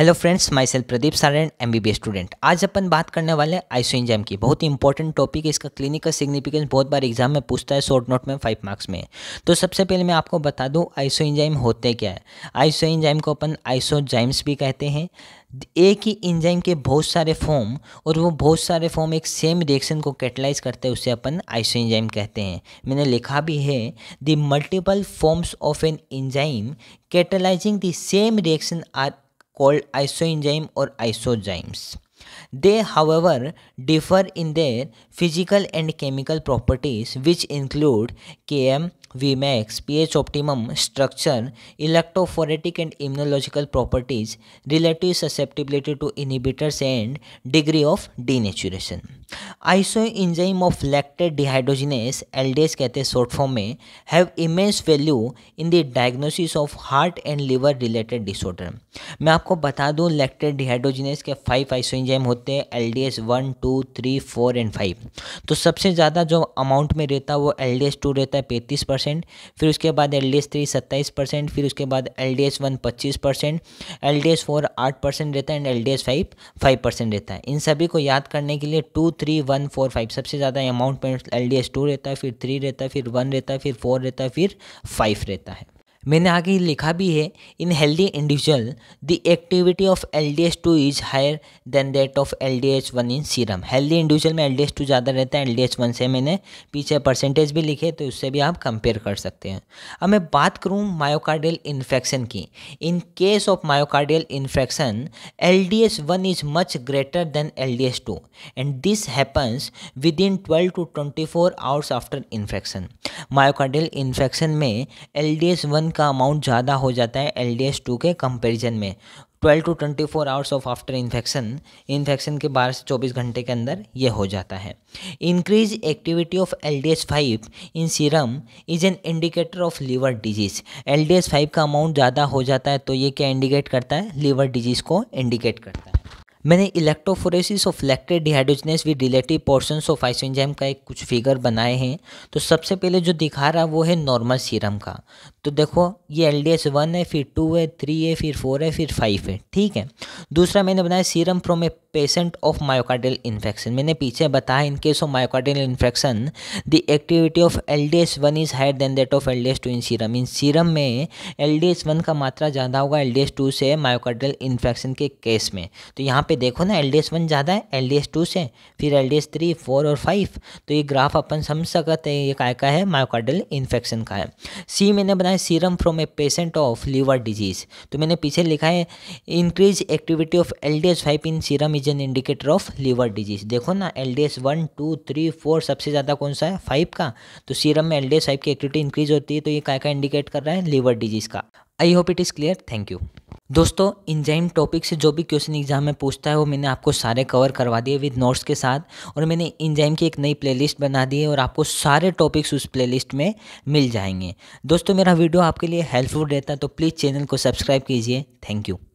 Hello friends myself Pradeep Saran M B student आज अपन बात करने वाले हैं आइसो इंजाम की बहुत ही इंपॉर्टेंट टॉपिक है इसका क्लिनिकल सिग्निफिकेंस बहुत बार एग्जाम में पूछता है शॉर्ट नोट में फाइव मार्क्स में तो सबसे पहले मैं आपको बता दूं आइसो इंजाइम होते क्या है आइसो इंजाइम को अपन आइसो भी कहते हैं एक ही इंजाइम के बहुत सारे फॉर्म और वो बहुत सारे फॉर्म एक सेम रिएक्शन को कैटलाइज करते हैं उसे अपन आइसो इंजाइम कहते हैं मैंने लिखा भी है the multiple forms of an enzyme catalysing the same reaction are called isoenzyme or isozymes. They, however, differ in their physical and chemical properties, which include KM V max P H Vmax, structure electrophoretic and electrophoretic properties relative susceptibility to inhibitors and degree of डी नेचुरेशन iso isoenzyme of lactate dehydrogenase S कहते हैं short form में have immense value in the diagnosis of heart and liver related disorder मैं आपको बता दूँ lactate dehydrogenase के फाइव आइसो आइसोइंजाइम होते हैं L D S one two three four and five तो सबसे ज़्यादा जो अमाउंट में रहता है वो एल डी एस टू रहता है पैंतीस परसेंट फिर उसके बाद एल डी एस थ्री सत्ताईस परसेंट फिर उसके बाद एल डी एस वन पच्चीस percent L D S four आठ परसेंट रहता है and L D S five five percent रहता है इन सभी को याद करने के लिए two three one four five सबसे ज़्यादा अमाउंट में एल डी एस टू रहता है फिर थ्री रहता है फिर वन रहता है फिर फोर रहता है फिर फाइव रहता है मैंने आगे लिखा भी है in healthy individual the activity of L D S two is higher than that of L D H one in serum healthy individual में एल डी एस टू ज़्यादा रहता है एल डी एच वन से मैंने पीछे percentage भी लिखे तो उससे भी आप कंपेयर कर सकते हैं अब मैं बात करूँ मायोकार्डियल इन्फेक्शन की in case of myocardial infection L D H one is much greater than L D H two and this happens within twelve to twenty four hours after infection myocardial infection में L D S one का amount ज़्यादा हो जाता है L D S two के comparison में twelve to twenty four hours of after infection infection के बारह से चौबीस घंटे के अंदर ये हो जाता है increase activity of L D S five in serum is an indicator of liver disease L D S five का अमाउंट ज़्यादा हो जाता है तो ये क्या इंडिकेट करता है लीवर डिजीज़ को इंडिकेट करता है मैंने electrophoresis of lactate dehydrogenase with relative portion of isoenzyme का एक कुछ फिगर बनाए हैं तो सबसे पहले जो दिखा रहा है वो है नॉर्मल सीरम का तो देखो ये एल डी एस वन है फिर टू है थ्री है फिर फोर है फिर फाइव है ठीक है दूसरा मैंने बनाया serum from a patient of myocardial infection मैंने पीछे बताया in case of myocardial infection the activity of L D S one is higher than that of L D S two in serum in serum में L D S one का मात्रा ज़्यादा होगा L D S two से myocardial infection के case में तो यहाँ पे देखो ना एल डी एस वन ज़्यादा है एल डी एस टू से फिर L D S three four और फाइव तो ये ग्राफ अपन समझ सकते हैं ये काय का है माओकार्डल इन्फेक्शन का है सी मैंने बनाया serum from a patient of liver disease तो मैंने पीछे लिखा है increase activity of L D S five in serum is an indicator of liver disease देखो ना L D S one two three four सबसे ज़्यादा कौन सा है फाइव का तो सीरम में एल डी एस फाइव की एक्टिविटी इंक्रीज होती है तो ये काय का इंडिकेट कर रहा है लीवर डिजीज़ का I hope it is clear thank you दोस्तों इंजाइम टॉपिक से जो भी क्वेश्चन एग्जाम में पूछता है वो मैंने आपको सारे कवर करवा दिए विद नोट्स के साथ और मैंने इंजाइम की एक नई प्लेलिस्ट बना दी है और आपको सारे टॉपिक्स उस प्लेलिस्ट में मिल जाएंगे दोस्तों मेरा वीडियो आपके लिए हेल्पफुल रहता है तो प्लीज़ चैनल को सब्सक्राइब कीजिए थैंक यू